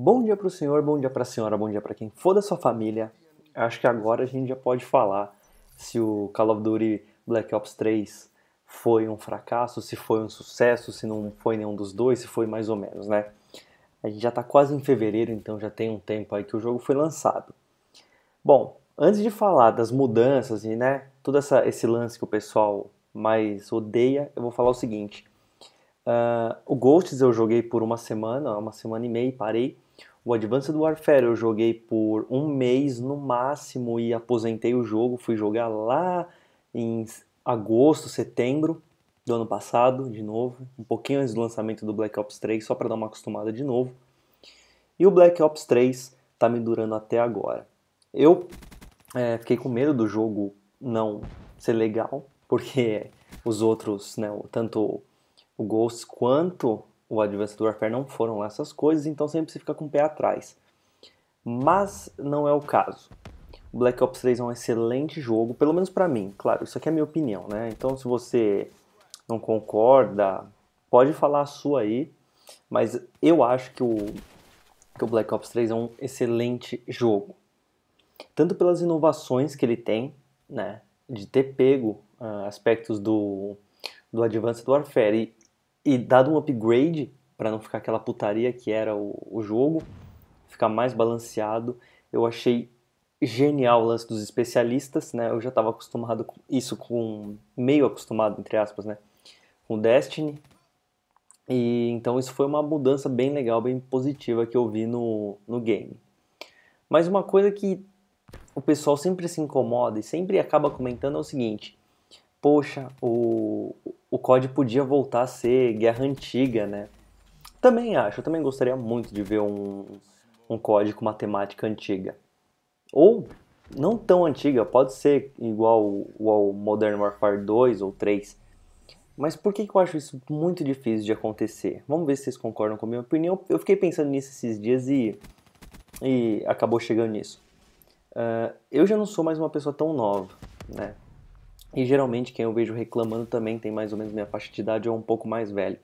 Bom dia para o senhor, bom dia para a senhora, bom dia para quem for da sua família. Acho que agora a gente já pode falar se o Call of Duty Black Ops 3 foi um fracasso, se foi um sucesso, se não foi nenhum dos dois, se foi mais ou menos, né? A gente já está quase em fevereiro, então já tem um tempo aí que o jogo foi lançado. Bom, antes de falar das mudanças e né, todo essa, esse lance que o pessoal mais odeia, eu vou falar o seguinte. Uh, o Ghosts eu joguei por uma semana, uma semana e meia e parei. O Advanced Warfare eu joguei por um mês no máximo e aposentei o jogo. Fui jogar lá em agosto, setembro do ano passado, de novo, um pouquinho antes do lançamento do Black Ops 3, só para dar uma acostumada de novo. E o Black Ops 3 tá me durando até agora. Eu é, fiquei com medo do jogo não ser legal, porque os outros, né, tanto o Ghost quanto o Advanced Warfare não foram essas coisas, então sempre se fica com o pé atrás. Mas não é o caso. Black Ops 3 é um excelente jogo, pelo menos para mim, claro, isso aqui é minha opinião, né? Então se você não concorda, pode falar a sua aí, mas eu acho que o, que o Black Ops 3 é um excelente jogo. Tanto pelas inovações que ele tem, né? De ter pego uh, aspectos do, do Advanced Warfare e e dado um upgrade para não ficar aquela putaria que era o, o jogo, ficar mais balanceado. Eu achei genial o lance dos especialistas, né? Eu já estava acostumado com isso, com meio acostumado entre aspas, né? Com Destiny. E então isso foi uma mudança bem legal, bem positiva que eu vi no, no game. Mas uma coisa que o pessoal sempre se incomoda e sempre acaba comentando é o seguinte: poxa, o, o COD podia voltar a ser guerra antiga, né? Também acho, eu também gostaria muito de ver um, um COD com uma temática antiga. Ou não tão antiga, pode ser igual ao Modern Warfare 2 ou 3. Mas por que, que eu acho isso muito difícil de acontecer? Vamos ver se vocês concordam com a minha opinião. Eu fiquei pensando nisso esses dias e, e acabou chegando nisso. Uh, eu já não sou mais uma pessoa tão nova, né? E geralmente quem eu vejo reclamando também tem mais ou menos minha faixa de idade ou um pouco mais velho.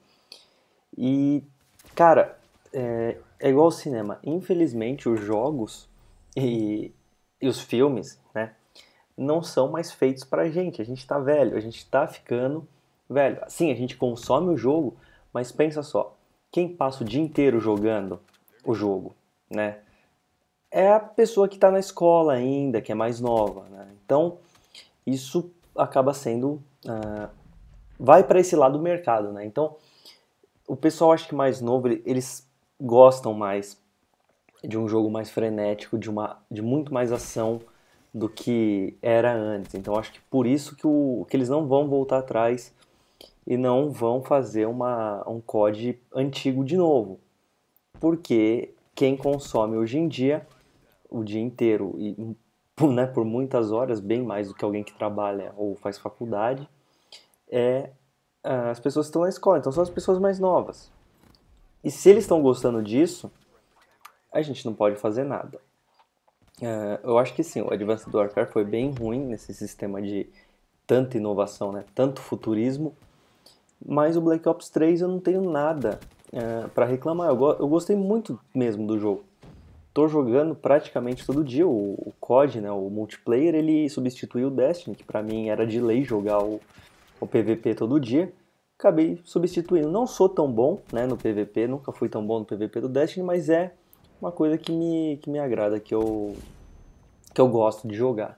E, cara, é, é igual ao cinema. Infelizmente, os jogos e, e os filmes, né, não são mais feitos pra gente. A gente tá velho, a gente tá ficando velho. Sim, a gente consome o jogo, mas pensa só. Quem passa o dia inteiro jogando o jogo, né? É a pessoa que tá na escola ainda, que é mais nova, né? Então, isso acaba sendo. Uh, vai para esse lado do mercado, né? Então, o pessoal acho que mais novo, eles gostam mais de um jogo mais frenético, de, uma, de muito mais ação do que era antes. Então, acho que por isso que, o, que eles não vão voltar atrás e não vão fazer uma, um COD antigo de novo. Porque quem consome hoje em dia o dia inteiro e por, né, por muitas horas, bem mais do que alguém que trabalha ou faz faculdade, é ah, as pessoas que estão na escola. Então são as pessoas mais novas. E se eles estão gostando disso, a gente não pode fazer nada. Uh, eu acho que sim, o Advanced Warfare foi bem ruim nesse sistema de tanta inovação, né? tanto futurismo. Mas o Black Ops 3 eu não tenho nada uh, ah, para reclamar. Eu, go eu gostei muito mesmo do jogo tô jogando praticamente todo dia o, o COD, né, o multiplayer, ele substituiu o Destiny, que para mim era de lei jogar o, o PVP todo dia. Acabei substituindo. Não sou tão bom, né, no PVP, nunca fui tão bom no PVP do Destiny, mas é uma coisa que me, que me agrada, que eu, que eu gosto de jogar.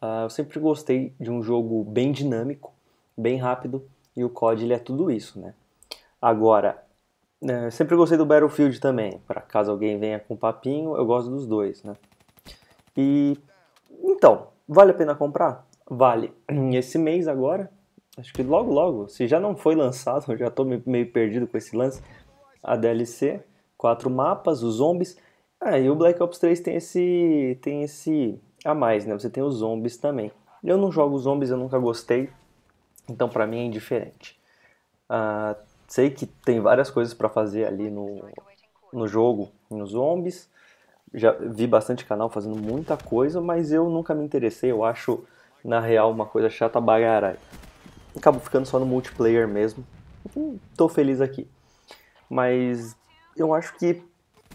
Uh, eu sempre gostei de um jogo bem dinâmico, bem rápido, e o COD ele é tudo isso, né? Agora, é, sempre gostei do Battlefield também, para caso alguém venha com papinho, eu gosto dos dois, né? E então, vale a pena comprar? Vale. Esse mês agora, acho que logo logo, se já não foi lançado, eu já estou meio perdido com esse lance, a DLC, quatro mapas, os zombies. Ah, e o Black Ops 3 tem esse tem esse a mais, né? Você tem os zombies também. Eu não jogo os zombies, eu nunca gostei. Então para mim é indiferente. Ah, Sei que tem várias coisas para fazer ali no, no jogo, nos zombies. Já vi bastante canal fazendo muita coisa, mas eu nunca me interessei. Eu acho, na real, uma coisa chata bagarai. Acabo ficando só no multiplayer mesmo. Hum, tô feliz aqui. Mas eu acho que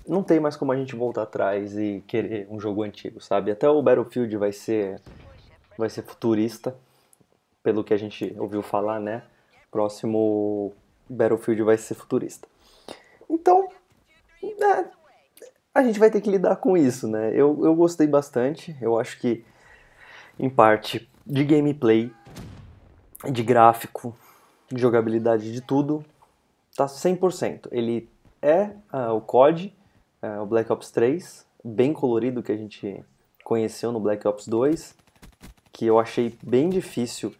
não tem mais como a gente voltar atrás e querer um jogo antigo, sabe? Até o Battlefield vai ser vai ser futurista, pelo que a gente ouviu falar, né? Próximo Battlefield vai ser futurista. Então, é, a gente vai ter que lidar com isso, né? Eu, eu gostei bastante, eu acho que, em parte, de gameplay, de gráfico, de jogabilidade, de tudo, tá 100%. Ele é uh, o COD, uh, o Black Ops 3, bem colorido que a gente conheceu no Black Ops 2, que eu achei bem difícil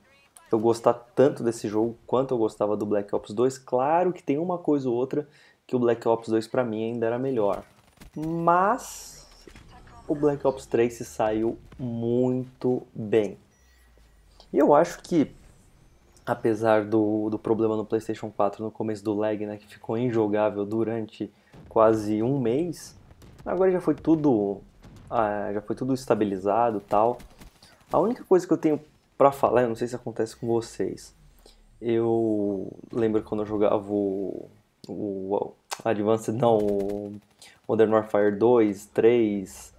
eu gostar tanto desse jogo quanto eu gostava do Black Ops 2. Claro que tem uma coisa ou outra que o Black Ops 2 para mim ainda era melhor. Mas o Black Ops 3 se saiu muito bem. E eu acho que apesar do, do problema no PlayStation 4 no começo do lag, né, que ficou injogável durante quase um mês, agora já foi tudo ah, já foi tudo estabilizado, tal. A única coisa que eu tenho para falar, eu não sei se acontece com vocês. Eu lembro quando eu jogava o, o Advanced, não, o Modern Warfare 2, 3,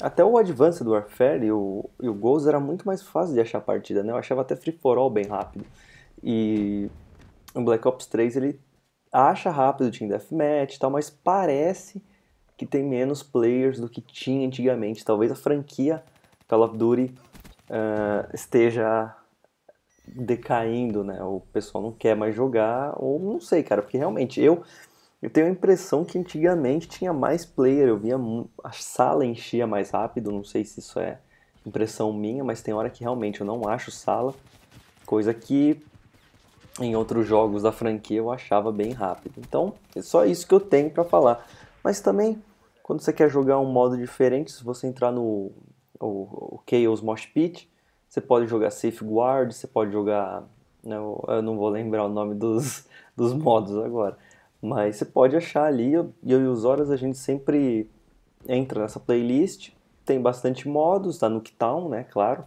até o Advanced Warfare e o, e o Ghost era muito mais fácil de achar partida, né? Eu achava até Free For All bem rápido. E o Black Ops 3 ele acha rápido o Team Deathmatch e tal, mas parece que tem menos players do que tinha antigamente. Talvez a franquia Call of Duty uh, esteja decaindo, né? O pessoal não quer mais jogar, ou não sei, cara, porque realmente eu, eu tenho a impressão que antigamente tinha mais player, eu via a sala enchia mais rápido, não sei se isso é impressão minha, mas tem hora que realmente eu não acho sala, coisa que em outros jogos da franquia eu achava bem rápido. Então, é só isso que eu tenho para falar. Mas também, quando você quer jogar um modo diferente, se você entrar no o, ou Chaos Mosh Pit. Você pode jogar Safeguard, você pode jogar. Né, eu não vou lembrar o nome dos, dos modos agora. Mas você pode achar ali, eu, eu e os horas a gente sempre entra nessa playlist. Tem bastante modos, tá no Town, né, claro.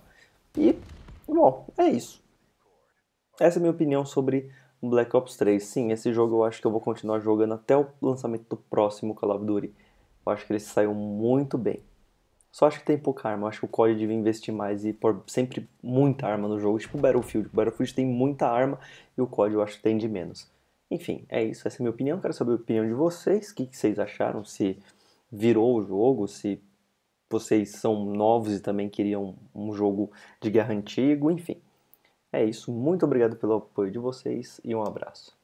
E, bom, é isso. Essa é a minha opinião sobre Black Ops 3. Sim, esse jogo eu acho que eu vou continuar jogando até o lançamento do próximo Call of Duty. Eu acho que ele saiu muito bem. Só acho que tem pouca arma. Eu acho que o COD devia investir mais e pôr sempre muita arma no jogo. Tipo o Battlefield. O Battlefield tem muita arma e o COD eu acho que tem de menos. Enfim, é isso. Essa é a minha opinião. Quero saber a opinião de vocês. O que, que vocês acharam? Se virou o jogo? Se vocês são novos e também queriam um jogo de guerra antigo? Enfim, é isso. Muito obrigado pelo apoio de vocês e um abraço.